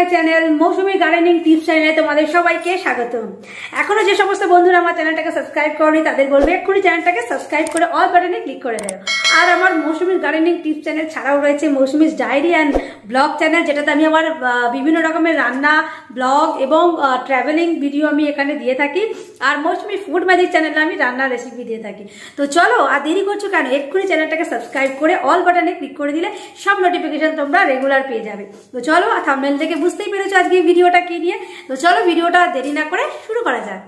মাই channel Mousumi gardening tips চ্যানেলে তোমাদের সবাইকে স্বাগত এখনো যে সমস্ত বন্ধুরা আমার চ্যানেলটাকে সাবস্ক্রাইব করনি তাদের বলবে এক্ষুনি চ্যানেলটাকে সাবস্ক্রাইব করে অল বাটনে ক্লিক করে দেয় আর আমার মৌসুমীর গার্ডেনিং টিপস চ্যানেল ছাড়াও রয়েছে মৌসুমীর ডায়েরি অ্যান্ড ব্লগ চ্যানেল যেটাতে আমি আমার বিভিন্ন রকমের রান্না ব্লগ এবং ট্রাভেলিং ভিডিও আমি এখানে দিয়ে থাকি আর মৌসুমী ফুড ম্যাজিক চ্যানেলে আমি রান্নার রেসিপি দিয়ে থাকি তো চলো আর দেরি করছো কেন এক্ষুনি চ্যানেলটাকে সাবস্ক্রাইব করে অল বাটনে ক্লিক করে দিলে সব নোটিফিকেশান তোমরা রেগুলার পেয়ে যাবে তো চলো আর থামেল থেকে বুঝতেই পেরেছো আজকে ভিডিওটা কী নিয়ে তো চলো ভিডিওটা দেরি না করে শুরু করা যাক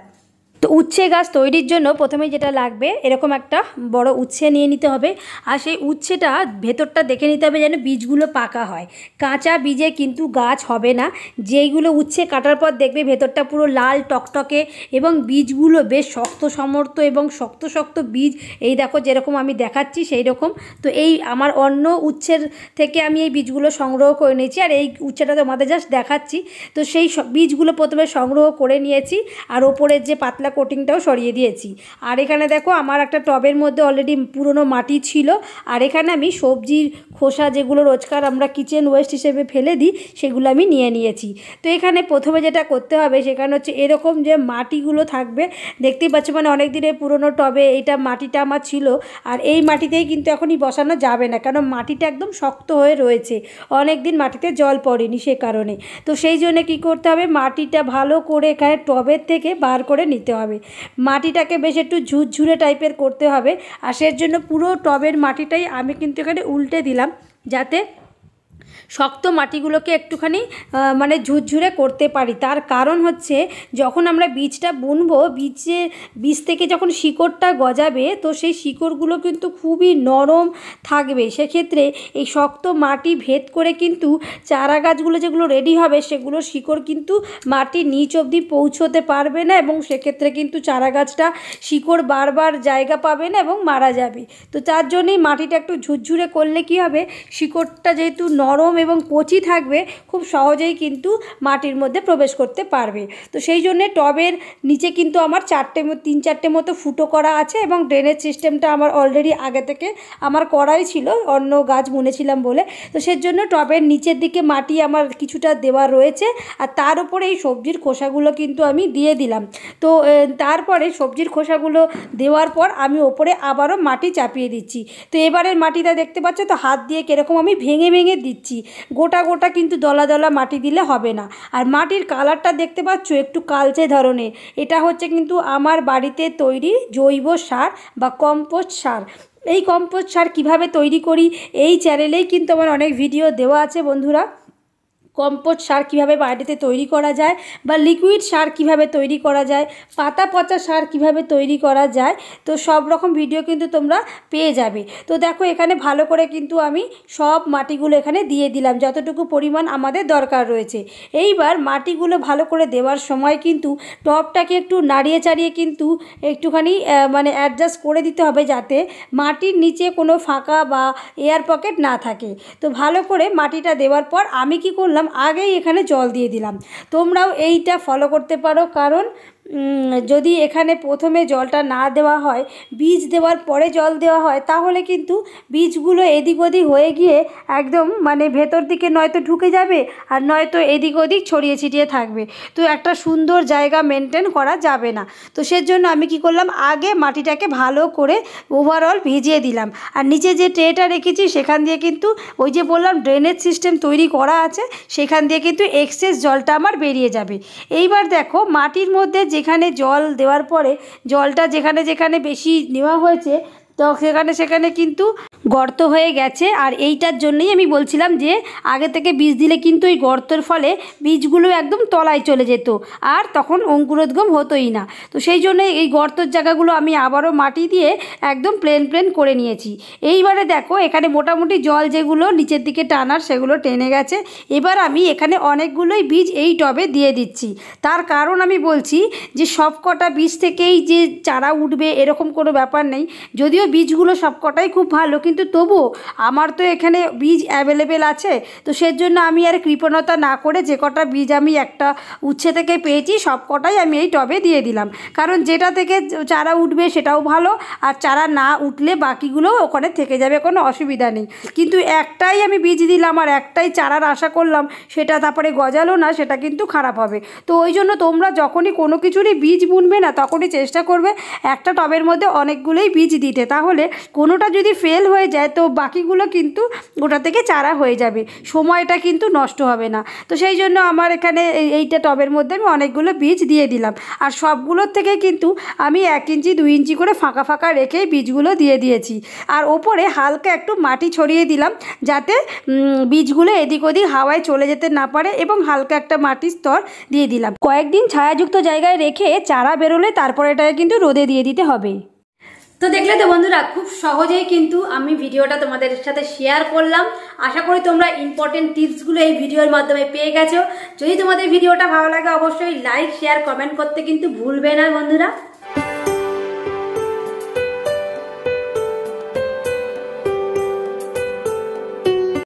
তো উচ্ছে গাছ তৈরির জন্য প্রথমে যেটা লাগবে এরকম একটা বড় উচ্ছে নিয়ে নিতে হবে আর সেই উচ্ছেটা ভেতরটা দেখে নিতে হবে যেন বীজগুলো পাকা হয় কাঁচা বীজে কিন্তু গাছ হবে না যেইগুলো উচ্ছে কাটার পর দেখবে ভেতরটা পুরো লাল টকটকে এবং বীজগুলো বেশ শক্ত সমর্থ এবং শক্ত শক্ত বীজ এই দেখো যেরকম আমি দেখাচ্ছি সেই রকম তো এই আমার অন্য উচ্ছের থেকে আমি এই বীজগুলো সংগ্রহ করে নিয়েছি আর এই উচ্ছেটা তোমাদের জাস্ট দেখাচ্ছি তো সেই বীজগুলো প্রথমে সংগ্রহ করে নিয়েছি আর ওপরের যে পাতলা কোটিংটাও সরিয়ে দিয়েছি আর এখানে দেখো আমার একটা টবের মধ্যে অলরেডি পুরনো মাটি ছিল আর এখানে আমি সবজির খোসা যেগুলো রোজকার আমরা কিচেন ওয়েস্ট হিসেবে ফেলে দিই সেগুলো আমি নিয়ে নিয়েছি তো এখানে প্রথমে যেটা করতে হবে সেখানে হচ্ছে এরকম যে মাটিগুলো থাকবে দেখতেই পাচ্ছি মানে অনেক দিনের পুরনো টবে এইটা মাটিটা আমার ছিল আর এই মাটিতেই কিন্তু এখনই বসানো যাবে না কারণ মাটিটা একদম শক্ত হয়ে রয়েছে অনেক দিন মাটিতে জল পড়েনি সে কারণে তো সেই জন্য কি করতে হবে মাটিটা ভালো করে এখানে টবের থেকে বার করে নিতে হবে হবে মাটিটাকে বেশ একটু ঝুরঝুরে টাইপের করতে হবে আর সের জন্য পুরো টবের মাটিটাই আমি কিন্তু এখানে উল্টে দিলাম যাতে শক্ত মাটিগুলোকে একটুখানি মানে ঝুরঝুরে করতে পারি তার কারণ হচ্ছে যখন আমরা বীজটা বুনবো বীজে বীজ থেকে যখন শিকড়টা গজাবে তো সেই শিকড়গুলো কিন্তু খুবই নরম থাকবে সেক্ষেত্রে এই শক্ত মাটি ভেদ করে কিন্তু চারা গাছগুলো যেগুলো রেডি হবে সেগুলো শিকড় কিন্তু মাটির নিচ অবধি পৌঁছতে পারবে না এবং সেক্ষেত্রে কিন্তু চারা গাছটা শিকড় বারবার জায়গা পাবে না এবং মারা যাবে তো তার জন্যই মাটিটা একটু ঝুরঝুরে করলে কি হবে শিকড়টা যেহেতু নরম এবং কচি থাকবে খুব সহজেই কিন্তু মাটির মধ্যে প্রবেশ করতে পারবে তো সেই জন্যে টবের নিচে কিন্তু আমার চারটে তিন চারটে মতো ফুটো করা আছে এবং ড্রেনের সিস্টেমটা আমার অলরেডি আগে থেকে আমার করাই ছিল অন্য গাছ বুনেছিলাম বলে তো সেজন্য টবের নিচের দিকে মাটি আমার কিছুটা দেওয়া রয়েছে আর তার উপরে এই সবজির খোসাগুলো কিন্তু আমি দিয়ে দিলাম তো তারপরে সবজির খোসাগুলো দেওয়ার পর আমি ওপরে আবারও মাটি চাপিয়ে দিচ্ছি তো এবারের মাটিটা দেখতে পাচ্ছ তো হাত দিয়ে কীরকম আমি ভেঙে ভেঙে দিচ্ছি গোটা গোটা কিন্তু দলা দলা মাটি দিলে হবে না আর মাটির কালারটা দেখতে পাচ্ছ একটু কালচে ধরনের এটা হচ্ছে কিন্তু আমার বাড়িতে তৈরি জৈব সার বা কম্পোস্ট সার এই কম্পোস্ট সার কিভাবে তৈরি করি এই চ্যানেলেই কিন্তু আমার অনেক ভিডিও দেওয়া আছে বন্ধুরা কম্পোস্ট সার কিভাবে বাড়িতে তৈরি করা যায় বা লিকুইড সার কিভাবে তৈরি করা যায় পাতা পচা সার কিভাবে তৈরি করা যায় তো সব রকম ভিডিও কিন্তু তোমরা পেয়ে যাবে তো দেখো এখানে ভালো করে কিন্তু আমি সব মাটিগুলো এখানে দিয়ে দিলাম যতটুকু পরিমাণ আমাদের দরকার রয়েছে এইবার মাটিগুলো ভালো করে দেওয়ার সময় কিন্তু টপটাকে একটু নাড়িয়ে চাড়িয়ে কিন্তু একটুখানি মানে অ্যাডজাস্ট করে দিতে হবে যাতে মাটির নিচে কোনো ফাঁকা বা এয়ার পকেট না থাকে তো ভালো করে মাটিটা দেওয়ার পর আমি কি করলাম দিলাম আগেই এখানে জল দিয়ে দিলাম তোমরাও এইটা ফলো করতে পারো কারণ যদি এখানে প্রথমে জলটা না দেওয়া হয় বীজ দেওয়ার পরে জল দেওয়া হয় তাহলে কিন্তু বীজগুলো এদিক ওদিক হয়ে গিয়ে একদম মানে ভেতর দিকে নয়তো ঢুকে যাবে আর নয়তো এদিক ওদিক ছড়িয়ে ছিটিয়ে থাকবে তো একটা সুন্দর জায়গা মেনটেন করা যাবে না তো সেজন্য আমি কি করলাম আগে মাটিটাকে ভালো করে ওভারঅল ভিজিয়ে দিলাম আর নিচে যে ট্রেটা রেখেছি সেখান দিয়ে কিন্তু ওই যে বললাম ড্রেনেজ সিস্টেম তৈরি করা আছে সেখান দিয়ে কিন্তু এক্সেস জলটা আমার বেরিয়ে যাবে এইবার দেখো মাটির মধ্যে যে এখানে জল দেওয়ার পরে জলটা যেখানে যেখানে বেশি নেওয়া হয়েছে তো সেখানে সেখানে কিন্তু গর্ত হয়ে গেছে আর এইটার জন্যই আমি বলছিলাম যে আগে থেকে বীজ দিলে কিন্তু এই গর্তের ফলে বীজগুলো একদম তলায় চলে যেত আর তখন অঙ্কুরোদ্গম হতোই না তো সেই জন্য এই গর্তর জায়গাগুলো আমি আবারও মাটি দিয়ে একদম প্লেন প্লেন করে নিয়েছি এইবারে দেখো এখানে মোটামুটি জল যেগুলো নিচের দিকে টানার সেগুলো টেনে গেছে এবার আমি এখানে অনেকগুলোই বীজ এই টবে দিয়ে দিচ্ছি তার কারণ আমি বলছি যে সব কটা বীজ থেকেই যে চারা উঠবে এরকম কোনো ব্যাপার নেই যদিও বীজগুলো সবকটাই খুব ভালো কিন্তু তবু আমার তো এখানে বীজ অ্যাভেলেবেল আছে তো সেজন্য আমি আর কৃপণতা না করে যে কটা বীজ আমি একটা উচ্ছে থেকে পেয়েছি সবকটাই আমি এই টবে দিয়ে দিলাম কারণ যেটা থেকে চারা উঠবে সেটাও ভালো আর চারা না উঠলে বাকিগুলো ওখানে থেকে যাবে কোনো অসুবিধা নেই কিন্তু একটাই আমি বীজ দিলাম আর একটাই চারার আশা করলাম সেটা তারপরে গজালো না সেটা কিন্তু খারাপ হবে তো ওই জন্য তোমরা যখনই কোনো কিছুরই বীজ বুনবে না তখনই চেষ্টা করবে একটা টবের মধ্যে অনেকগুলোই বীজ দিতে তাহলে কোনোটা যদি ফেল হয়ে যায় তো বাকিগুলো কিন্তু ওটা থেকে চারা হয়ে যাবে সময়টা কিন্তু নষ্ট হবে না তো সেই জন্য আমার এখানে এইটা টবের মধ্যে আমি অনেকগুলো বীজ দিয়ে দিলাম আর সবগুলোর থেকে কিন্তু আমি এক ইঞ্চি দুই ইঞ্চি করে ফাঁকা ফাঁকা রেখেই বীজগুলো দিয়ে দিয়েছি আর ওপরে হালকা একটু মাটি ছড়িয়ে দিলাম যাতে বীজগুলো এদিক ওদিক হাওয়ায় চলে যেতে না পারে এবং হালকা একটা মাটির স্তর দিয়ে দিলাম কয়েকদিন ছায়াযুক্ত জায়গায় রেখে চারা বেরোলে তারপরে এটাকে কিন্তু রোদে দিয়ে দিতে হবে তো দেখলে তো বন্ধুরা খুব সহজেই কিন্তু আমি ভিডিওটা তোমাদের সাথে শেয়ার করলাম আশা করি তোমরা ইম্পর্টেন্ট টিপসগুলো এই ভিডিওর মাধ্যমে পেয়ে গেছো যদি তোমাদের ভিডিওটা ভালো লাগে অবশ্যই লাইক শেয়ার কমেন্ট করতে কিন্তু ভুলবে না বন্ধুরা